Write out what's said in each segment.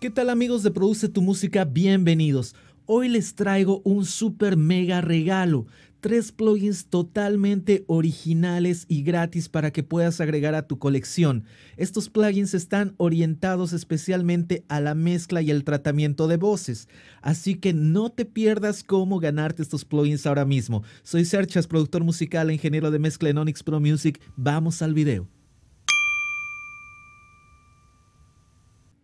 ¿Qué tal amigos de Produce tu Música? Bienvenidos. Hoy les traigo un super mega regalo. Tres plugins totalmente originales y gratis para que puedas agregar a tu colección. Estos plugins están orientados especialmente a la mezcla y el tratamiento de voces. Así que no te pierdas cómo ganarte estos plugins ahora mismo. Soy Serchas, productor musical, e ingeniero de mezcla en Onyx Pro Music. Vamos al video.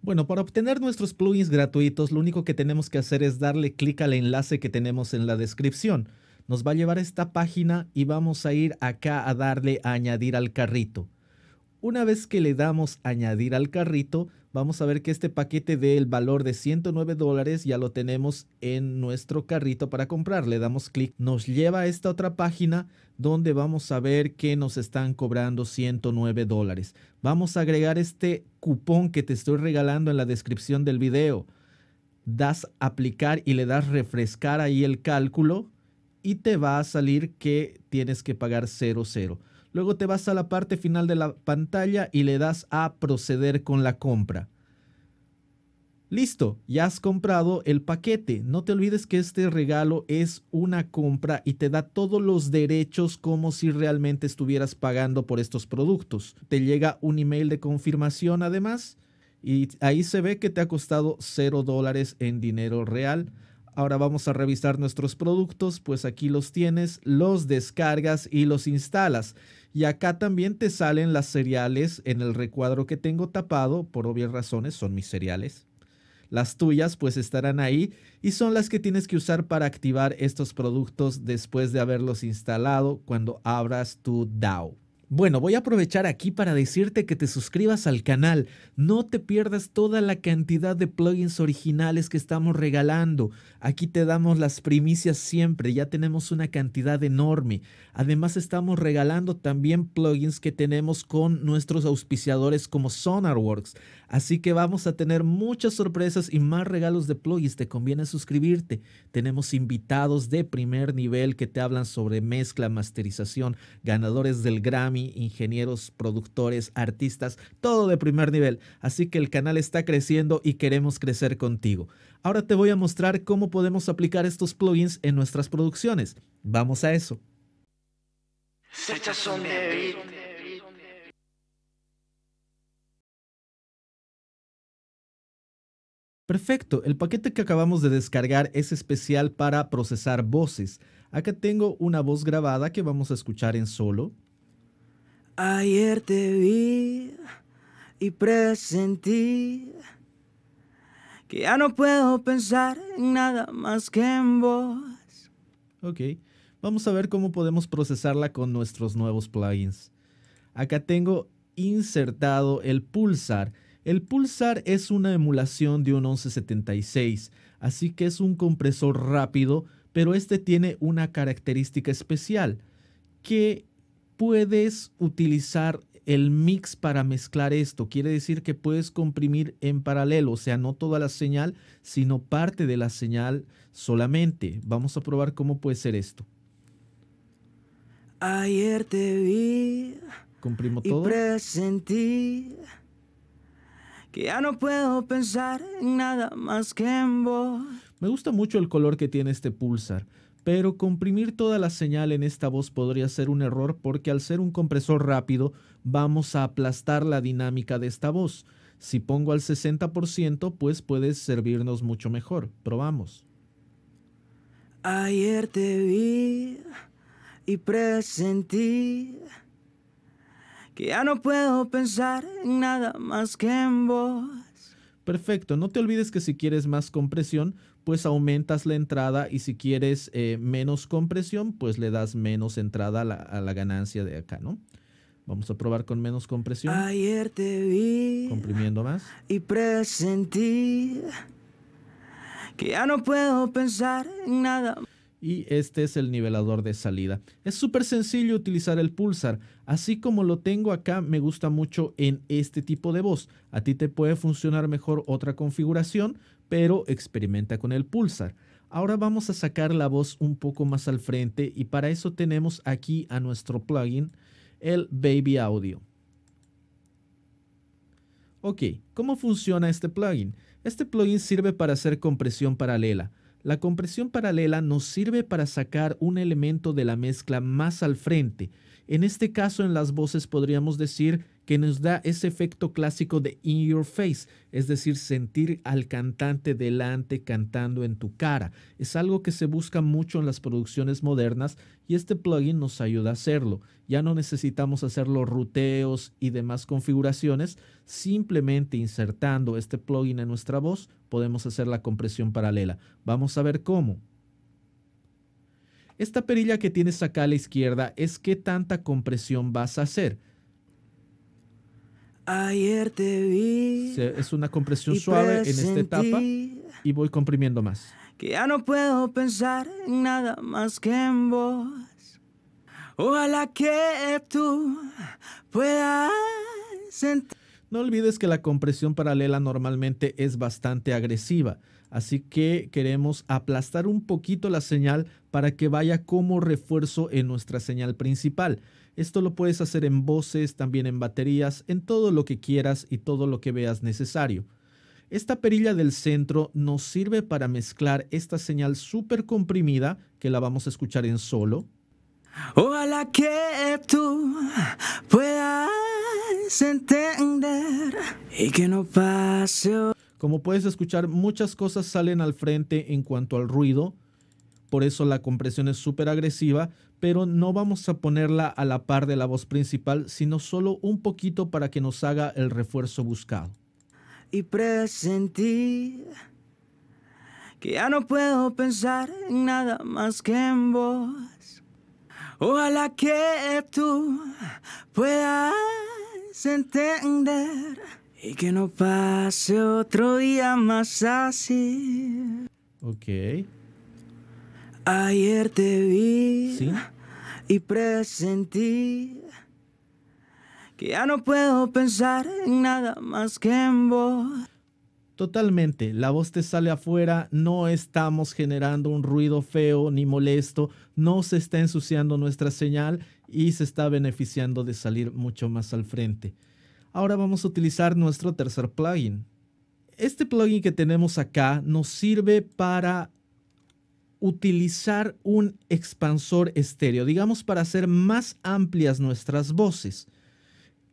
Bueno, para obtener nuestros plugins gratuitos, lo único que tenemos que hacer es darle clic al enlace que tenemos en la descripción. Nos va a llevar a esta página y vamos a ir acá a darle a añadir al carrito. Una vez que le damos añadir al carrito, vamos a ver que este paquete el valor de 109 dólares ya lo tenemos en nuestro carrito para comprar. Le damos clic, nos lleva a esta otra página donde vamos a ver que nos están cobrando 109 dólares. Vamos a agregar este cupón que te estoy regalando en la descripción del video. Das aplicar y le das refrescar ahí el cálculo y te va a salir que tienes que pagar 00. Luego te vas a la parte final de la pantalla y le das a proceder con la compra. Listo, ya has comprado el paquete. No te olvides que este regalo es una compra y te da todos los derechos como si realmente estuvieras pagando por estos productos. Te llega un email de confirmación además y ahí se ve que te ha costado 0 dólares en dinero real. Ahora vamos a revisar nuestros productos, pues aquí los tienes, los descargas y los instalas. Y acá también te salen las seriales en el recuadro que tengo tapado, por obvias razones son mis seriales. Las tuyas pues estarán ahí y son las que tienes que usar para activar estos productos después de haberlos instalado cuando abras tu DAO. Bueno, voy a aprovechar aquí para decirte que te suscribas al canal. No te pierdas toda la cantidad de plugins originales que estamos regalando. Aquí te damos las primicias siempre, ya tenemos una cantidad enorme. Además estamos regalando también plugins que tenemos con nuestros auspiciadores como Sonarworks. Así que vamos a tener muchas sorpresas y más regalos de plugins. Te conviene suscribirte. Tenemos invitados de primer nivel que te hablan sobre mezcla, masterización, ganadores del Grammy, ingenieros, productores, artistas, todo de primer nivel. Así que el canal está creciendo y queremos crecer contigo. Ahora te voy a mostrar cómo podemos aplicar estos plugins en nuestras producciones. Vamos a eso. Perfecto, el paquete que acabamos de descargar es especial para procesar voces. Acá tengo una voz grabada que vamos a escuchar en solo. Ayer te vi y presentí que ya no puedo pensar en nada más que en vos. Ok, vamos a ver cómo podemos procesarla con nuestros nuevos plugins. Acá tengo insertado el pulsar el Pulsar es una emulación de un 1176, así que es un compresor rápido, pero este tiene una característica especial, que puedes utilizar el mix para mezclar esto. Quiere decir que puedes comprimir en paralelo, o sea, no toda la señal, sino parte de la señal solamente. Vamos a probar cómo puede ser esto. Ayer te vi. Comprimo todo. Y presentí que ya no puedo pensar en nada más que en voz. Me gusta mucho el color que tiene este pulsar, pero comprimir toda la señal en esta voz podría ser un error porque al ser un compresor rápido vamos a aplastar la dinámica de esta voz. Si pongo al 60%, pues puede servirnos mucho mejor. Probamos. Ayer te vi y presentí ya no puedo pensar en nada más que en vos. Perfecto, no te olvides que si quieres más compresión, pues aumentas la entrada y si quieres eh, menos compresión, pues le das menos entrada a la, ganancia de acá, ¿no? Vamos a probar con menos compresión. Ayer te vi. Comprimiendo más. Y presentí que ya no puedo pensar en nada. más y este es el nivelador de salida. Es súper sencillo utilizar el pulsar, así como lo tengo acá me gusta mucho en este tipo de voz. A ti te puede funcionar mejor otra configuración, pero experimenta con el pulsar. Ahora vamos a sacar la voz un poco más al frente y para eso tenemos aquí a nuestro plugin, el Baby Audio. Ok, ¿cómo funciona este plugin? Este plugin sirve para hacer compresión paralela. La compresión paralela nos sirve para sacar un elemento de la mezcla más al frente. En este caso en las voces podríamos decir que nos da ese efecto clásico de in your face, es decir, sentir al cantante delante cantando en tu cara. Es algo que se busca mucho en las producciones modernas y este plugin nos ayuda a hacerlo. Ya no necesitamos hacer los ruteos y demás configuraciones, simplemente insertando este plugin en nuestra voz podemos hacer la compresión paralela. Vamos a ver cómo. Esta perilla que tienes acá a la izquierda es qué tanta compresión vas a hacer. Ayer te vi. Es una compresión suave en esta etapa y voy comprimiendo más. Que ya no puedo pensar en nada más que en vos. Ojalá que tú puedas sentir. No olvides que la compresión paralela normalmente es bastante agresiva, así que queremos aplastar un poquito la señal para que vaya como refuerzo en nuestra señal principal. Esto lo puedes hacer en voces, también en baterías, en todo lo que quieras y todo lo que veas necesario. Esta perilla del centro nos sirve para mezclar esta señal súper comprimida que la vamos a escuchar en solo. Ojalá que tú puedas entender y que no pase. Como puedes escuchar, muchas cosas salen al frente en cuanto al ruido por eso la compresión es súper agresiva, pero no vamos a ponerla a la par de la voz principal, sino solo un poquito para que nos haga el refuerzo buscado. Y presentí que ya no puedo pensar en nada más que en vos. Ojalá que tú puedas entender y que no pase otro día más así. Ok. Ayer te vi y presentí que ya no puedo pensar en nada más que en vos. Totalmente, la voz te sale afuera, no estamos generando un ruido feo ni molesto, no se está ensuciando nuestra señal y se está beneficiando de salir mucho más al frente. Ahora vamos a utilizar nuestro tercer plugin. Este plugin que tenemos acá nos sirve para utilizar un expansor estéreo, digamos para hacer más amplias nuestras voces.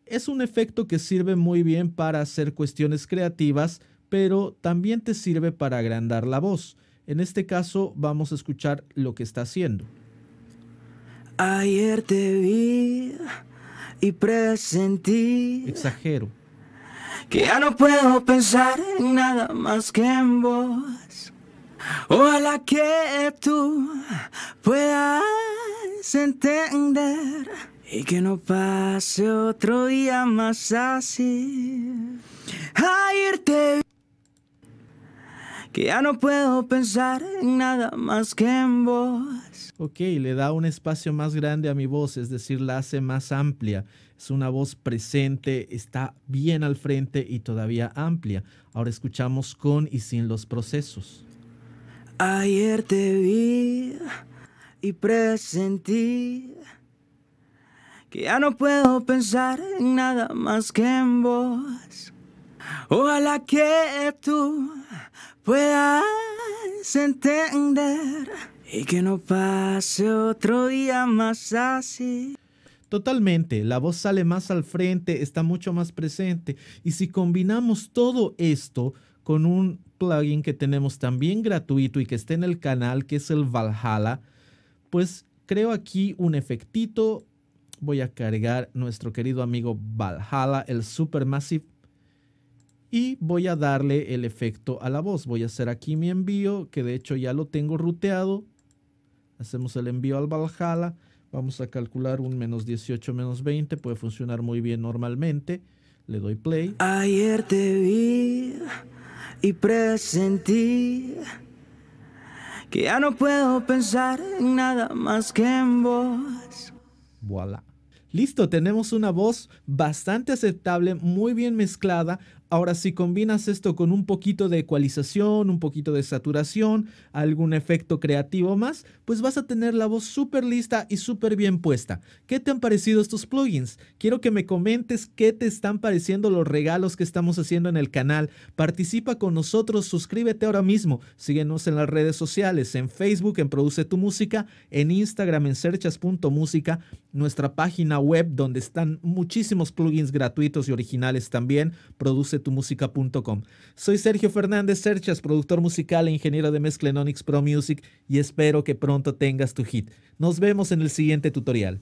Es un efecto que sirve muy bien para hacer cuestiones creativas, pero también te sirve para agrandar la voz. En este caso vamos a escuchar lo que está haciendo. Ayer te vi y presentí. Exagero. Que ya no puedo pensar en nada más que en vos. Ojalá que tú puedas entender y que no pase otro día más así. A irte que ya no puedo pensar en nada más que en vos. Ok, le da un espacio más grande a mi voz, es decir, la hace más amplia. Es una voz presente, está bien al frente y todavía amplia. Ahora escuchamos con y sin los procesos. Ayer te vi y presentí que ya no puedo pensar en nada más que en vos. Ojalá que tú puedas entender y que no pase otro día más así. Totalmente, la voz sale más al frente, está mucho más presente. Y si combinamos todo esto con un plugin que tenemos también gratuito y que está en el canal, que es el Valhalla, pues creo aquí un efectito. Voy a cargar nuestro querido amigo Valhalla, el Supermassive. Y voy a darle el efecto a la voz. Voy a hacer aquí mi envío, que de hecho ya lo tengo ruteado. Hacemos el envío al Valhalla. Vamos a calcular un menos 18, menos 20. Puede funcionar muy bien normalmente. Le doy play. Ayer te vi y presentí que ya no puedo pensar en nada más que en vos. Voilà. Listo, tenemos una voz bastante aceptable, muy bien mezclada, Ahora, si combinas esto con un poquito de ecualización, un poquito de saturación, algún efecto creativo más, pues vas a tener la voz súper lista y súper bien puesta. ¿Qué te han parecido estos plugins? Quiero que me comentes qué te están pareciendo los regalos que estamos haciendo en el canal. Participa con nosotros, suscríbete ahora mismo. Síguenos en las redes sociales, en Facebook, en Produce Tu Música, en Instagram, en Searchas.música nuestra página web donde están muchísimos plugins gratuitos y originales también, producetumusica.com. Soy Sergio Fernández Serchas, productor musical e ingeniero de mezcla en Onyx Pro Music y espero que pronto tengas tu hit. Nos vemos en el siguiente tutorial.